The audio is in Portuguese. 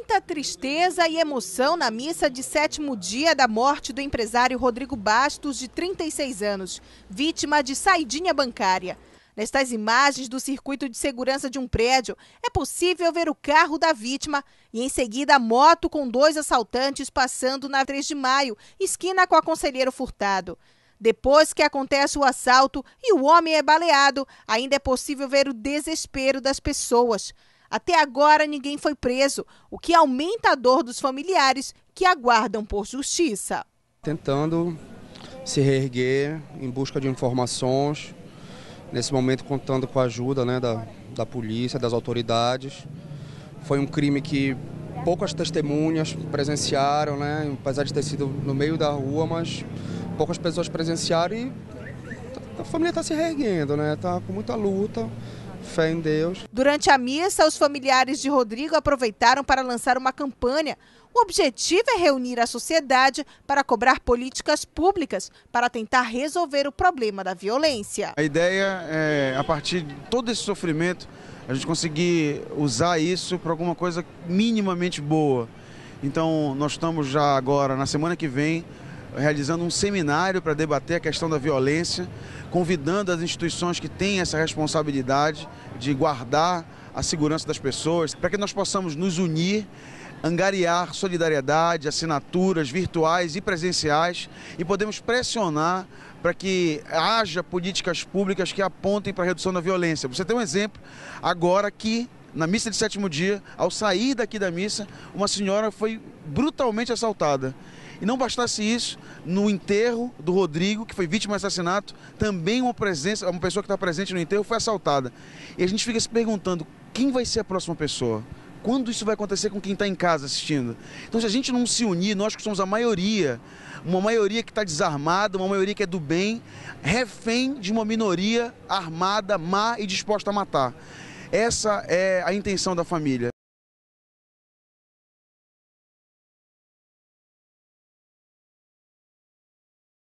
muita tristeza e emoção na missa de sétimo dia da morte do empresário Rodrigo Bastos, de 36 anos, vítima de saidinha bancária. Nestas imagens do circuito de segurança de um prédio, é possível ver o carro da vítima e, em seguida, a moto com dois assaltantes passando na 3 de maio, esquina com a Conselheiro Furtado. Depois que acontece o assalto e o homem é baleado, ainda é possível ver o desespero das pessoas. Até agora ninguém foi preso, o que aumenta a dor dos familiares que aguardam por justiça. Tentando se reerguer em busca de informações, nesse momento contando com a ajuda né, da, da polícia, das autoridades. Foi um crime que poucas testemunhas presenciaram, né, apesar de ter sido no meio da rua, mas poucas pessoas presenciaram e a família está se reerguendo, né, está com muita luta fé em Deus. Durante a missa, os familiares de Rodrigo aproveitaram para lançar uma campanha. O objetivo é reunir a sociedade para cobrar políticas públicas para tentar resolver o problema da violência. A ideia é, a partir de todo esse sofrimento, a gente conseguir usar isso para alguma coisa minimamente boa. Então, nós estamos já agora, na semana que vem, realizando um seminário para debater a questão da violência, convidando as instituições que têm essa responsabilidade de guardar a segurança das pessoas, para que nós possamos nos unir angariar solidariedade, assinaturas virtuais e presenciais e podemos pressionar para que haja políticas públicas que apontem para a redução da violência. Você tem um exemplo agora que na missa de sétimo dia, ao sair daqui da missa, uma senhora foi brutalmente assaltada. E não bastasse isso, no enterro do Rodrigo, que foi vítima de assassinato, também uma presença, uma pessoa que está presente no enterro foi assaltada. E a gente fica se perguntando quem vai ser a próxima pessoa. Quando isso vai acontecer com quem está em casa assistindo? Então, se a gente não se unir, nós que somos a maioria, uma maioria que está desarmada, uma maioria que é do bem, refém de uma minoria armada, má e disposta a matar. Essa é a intenção da família.